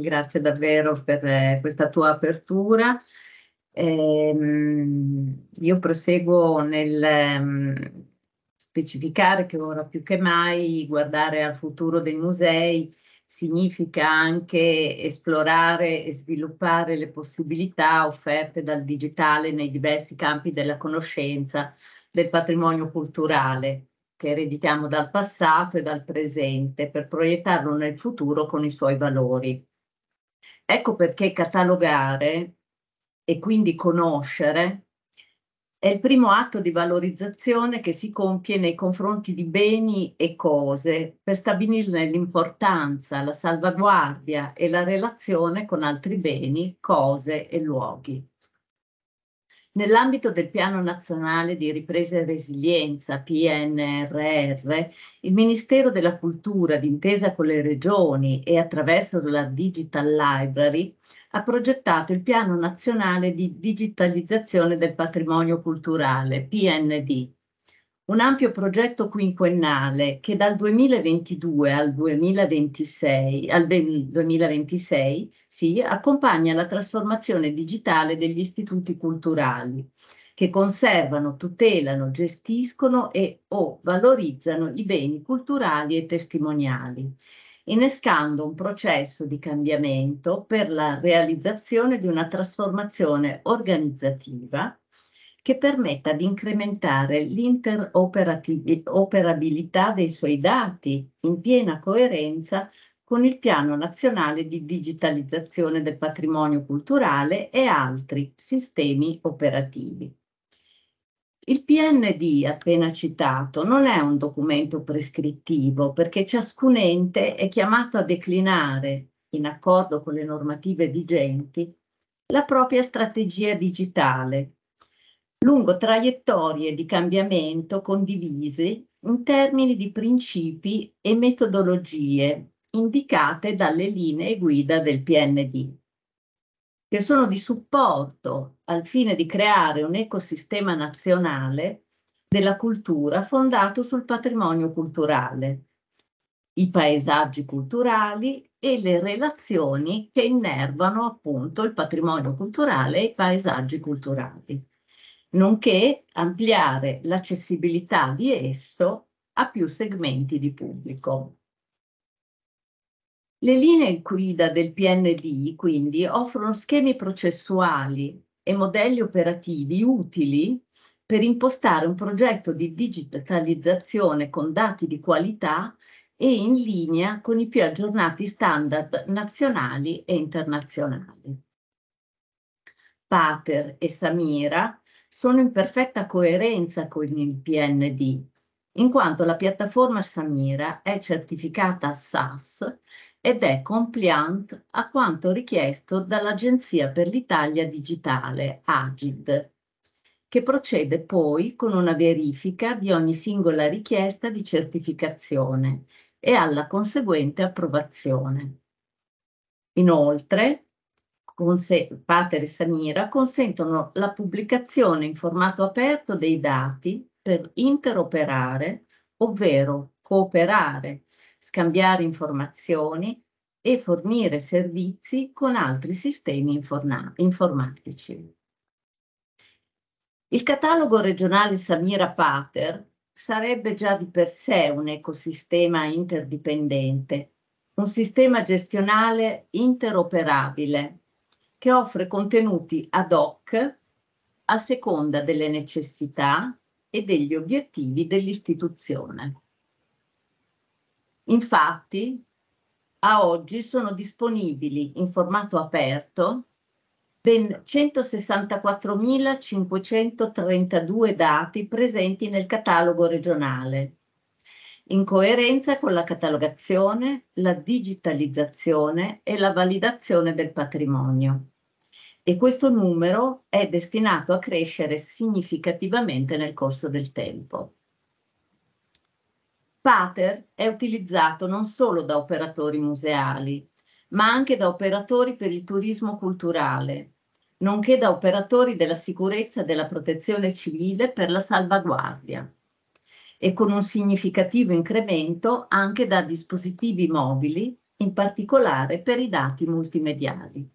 grazie davvero per eh, questa tua apertura. Ehm, io proseguo nel ehm, specificare che ora più che mai guardare al futuro dei musei significa anche esplorare e sviluppare le possibilità offerte dal digitale nei diversi campi della conoscenza del patrimonio culturale che ereditiamo dal passato e dal presente per proiettarlo nel futuro con i suoi valori. Ecco perché catalogare e quindi conoscere è il primo atto di valorizzazione che si compie nei confronti di beni e cose per stabilirne l'importanza, la salvaguardia e la relazione con altri beni, cose e luoghi. Nell'ambito del Piano Nazionale di Ripresa e Resilienza, PNRR, il Ministero della Cultura, d'intesa con le regioni e attraverso la Digital Library, ha progettato il Piano Nazionale di Digitalizzazione del Patrimonio Culturale, PND, un ampio progetto quinquennale che dal 2022 al 2026, al 2026 sì, accompagna la trasformazione digitale degli istituti culturali che conservano, tutelano, gestiscono e o valorizzano i beni culturali e testimoniali, innescando un processo di cambiamento per la realizzazione di una trasformazione organizzativa che permetta di incrementare l'interoperabilità dei suoi dati in piena coerenza con il Piano Nazionale di Digitalizzazione del Patrimonio Culturale e altri sistemi operativi. Il PND appena citato non è un documento prescrittivo perché ciascun ente è chiamato a declinare, in accordo con le normative vigenti, la propria strategia digitale lungo traiettorie di cambiamento condivise in termini di principi e metodologie indicate dalle linee guida del PND, che sono di supporto al fine di creare un ecosistema nazionale della cultura fondato sul patrimonio culturale, i paesaggi culturali e le relazioni che innervano appunto il patrimonio culturale e i paesaggi culturali nonché ampliare l'accessibilità di esso a più segmenti di pubblico. Le linee guida del PND quindi offrono schemi processuali e modelli operativi utili per impostare un progetto di digitalizzazione con dati di qualità e in linea con i più aggiornati standard nazionali e internazionali. Pater e Samira sono in perfetta coerenza con il PND, in quanto la piattaforma Samira è certificata SAS ed è compliant a quanto richiesto dall'Agenzia per l'Italia Digitale, AGID, che procede poi con una verifica di ogni singola richiesta di certificazione e alla conseguente approvazione. Inoltre, Pater e Samira consentono la pubblicazione in formato aperto dei dati per interoperare, ovvero cooperare, scambiare informazioni e fornire servizi con altri sistemi informatici. Il catalogo regionale Samira Pater sarebbe già di per sé un ecosistema interdipendente, un sistema gestionale interoperabile che offre contenuti ad hoc a seconda delle necessità e degli obiettivi dell'istituzione. Infatti, a oggi sono disponibili in formato aperto ben 164.532 dati presenti nel catalogo regionale, in coerenza con la catalogazione, la digitalizzazione e la validazione del patrimonio e questo numero è destinato a crescere significativamente nel corso del tempo. Pater è utilizzato non solo da operatori museali, ma anche da operatori per il turismo culturale, nonché da operatori della sicurezza e della protezione civile per la salvaguardia e con un significativo incremento anche da dispositivi mobili, in particolare per i dati multimediali.